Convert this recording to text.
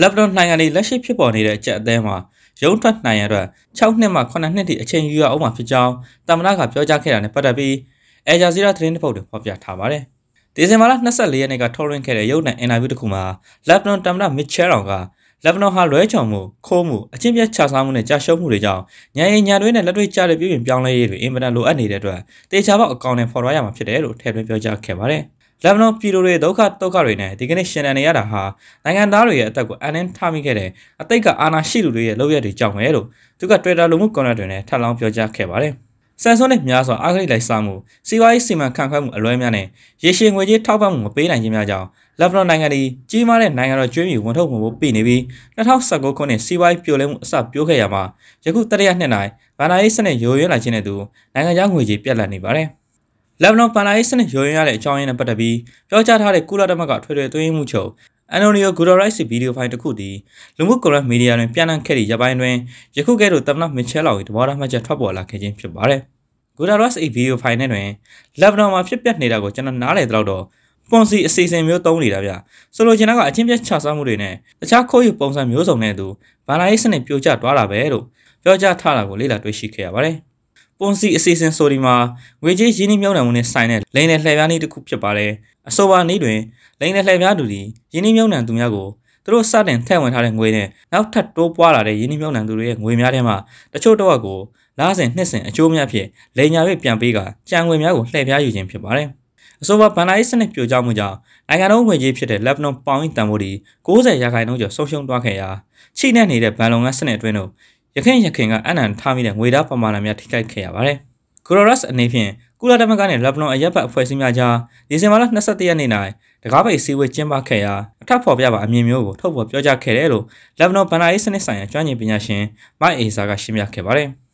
လက်ဘနွန်နိုင်ငံတွေလက်ရှိဖြစ်ပေါ်နေတဲ့အကြက်အသည်းမှာရုံးထွက်နိုင်ရတဲ့6နှစ်မှ9နှစ်ထိအချိန်ယူရအောင်မှာဖြစ်ကြောင်းတမနာကပြောကြားခဲ့တာနဲ့ပတ်သက်ပြီးအဲဂျာစီရာသတင်းတစ်ပုဒ်တွေဖော်ပြထားပါတယ်။ဒီဇင်ဘာလ24ရက်နေ့ကထုတ်လွှင့်ခဲ့တဲ့ရုပ်သံအင်တာဗျူးတစ်ခုမှာလက်ဘနွန်တမနာမစ်ချဲလောင်ကလက်ဘနွန်ဟာလွဲချောင်မှုခိုးမှုအချင်းပြတ်ခြားစားမှုနဲ့ကြာရှုံးမှုတွေကြောင့်ညာရင်ညာတွင်းနဲ့လက်တွေ့ကျတဲ့ပြည်ပြင်ပြောင်းလဲရေးတွေအင်မတန်လိုအပ်နေတဲ့အတွက်တေချာပေါက်အကောင့်နဲ့ဖော်ရရမှာဖြစ်တယ်လို့ထည့်သွင်းပြောကြားခဲ့ပါတယ်။လက်ဘနွန်ပြည်သူတွေဒုက္ခဒုက္ခတွေနဲ့ဒီကနေ့ရှင်တန်နေရတာဟာနိုင်ငံသားတွေရဲ့အသက်ကိုအန်င်းထားမိခဲ့တဲ့အတိတ်ကအာဏာရှိလူတွေရဲ့လုပ်ရက်တွေကြောင့်ပဲလို့သူက Twitter လူမှုကွန်ရက်တွေနဲ့ထပ်လောင်းပြောကြားခဲ့ပါတယ်ဆန်ဆွန်နဲ့များစွာအာဂရိလိုက်စားမှုစီးပွားရေးစီမံခန့်ခွဲမှုအလွဲများနဲ့ရေရှည်ငွေကြေးထောက်ပံ့မှုမပေးနိုင်ခြင်းများကြောင့်လက်ဘနွန်နိုင်ငံသည်ကြီးမားတဲ့နိုင်ငံတော်ကျွေးမြူဝန်ထုတ်မှုကိုပြည်နေပြီး2019ခုနှစ်စီးပွားရေးပြိုလဲမှုအစပြိုးခဲ့ရမှာယခုတတိယနှစ်၌ဗန်နာရေးစနစ်ရိုးရွှဲလာခြင်းနဲ့တူနိုင်ငံခြားငွေကြေးပြတ်လတ်နေပါတယ်။လက်ဘနွန်ပန်လာရေးစနစ်ရောရင်းရတဲ့အကြောင်းရင်းနဲ့ပတ်သက်ပြီးပြောကြားထားတဲ့ကုလသမဂ္ဂထွေထွေသွင်းမှုချုပ်အန်နိုနီယိုဂူဒိုရိုက်စ်ဗီဒီယိုဖိုင်တစ်ခုသည်လူမှုကွန်ရက်မီဒီယာတွင်ပြန့်နှံ့ခဲ့သည့်ရပိုင်းတွင်ယခုကဲ့သို့တမန်မစ်ချဲလောက်၏သဘောထားမှတ်ချက်ထွက်ပေါ်လာခဲ့ခြင်းဖြစ်ပါသည်။ Guterres ၏ဗီဒီယိုဖိုင်ထဲတွင်လက်ဘနွန်မှာဖြစ်ပျက်နေတာကိုကျွန်တော်နားလည်သလောက်တော့ပွန်စီအစီအစဉ်မျိုးသုံးနေတာဗျ။ဆိုလိုချင်တာကအချင်းပြတ်ချစားမှုတွေနဲ့တခြားခိုးယူပုံစံမျိုးစုံနဲ့သူဘာလာရေးစနစ်ပြိုကျသွားတာပဲလို့ပြောကြားထားတာကိုလေ့လာတွေ့ရှိခဲ့ရပါတယ်။ပွန်စီအစီအစဉ်ဆိုဒီမှာငွေကြေးရင်းနှီးမြှုပ်နှံမှုနဲ့ဆိုင်တဲ့လိန်နယ်လှည့်ပြားနည်းတစ်ခုဖြစ်ပါတယ်။အဆိုပါနည်းတွင်လိန်နယ်လှည့်ပြားသူသည်ရင်းနှီးမြှုပ်နှံသူများကိုသူတို့စတင်ထည့်ဝင်ထားတဲ့ငွေနဲ့နောက်ထပ်တိုးပွားလာတဲ့ရင်းနှီးမြှုပ်နှံသူတွေရဲ့ငွေများထဲမှာတချို့တော့ကိုလားစဉ်နှစ်စဉ်အကျိုးများဖြင့်လိန်ညာ၍ပြန်ပေးကကြံငွေများကိုလှည့်ပြားယူခြင်းဖြစ်ပါတယ်။အဆိုပါဘန်နာရေးစနစ်ပြိုကျမှုကြောင့်နိုင်ငံတော်ငွေကြေးဖြစ်တဲ့လက်ဘနွန်ပေါင်၏တန်ဖိုးဒီ90ရာခိုင်နှုန်းကျော်ဆုံးရှုံးသွားခဲ့ရာချိနဲ့နေတဲ့ဘန်လုံငန်းစနစ်အတွင်းတို့ရခိုင်ရခိုင်ကအနန်ထားမိတဲ့ငွေသားပမာဏများထိခိုက်ခဲ့ရပါတယ်။ကိုရိုရတ်အနေဖြင့်ကုလသမဂ္ဂနဲ့လက်ဘနွန်အရက်ဘတ်အဖွဲ့အစည်းများကြားဒီဇင်ဘာလ22ရက်နေ့၌တကားပိတ်စည်းဝေးကျင်းပခဲ့ရာအထက်ဖော်ပြပါအမြင်မျိုးကိုထုတ်ဖော်ပြောကြားခဲ့တယ်လို့လက်ဘနွန်ဗန်နာရေးစနစ်ဆိုင်ရာကျွမ်းကျင်ပညာရှင်မိုက်အေဇာကရှင်းပြခဲ့ပါတယ်။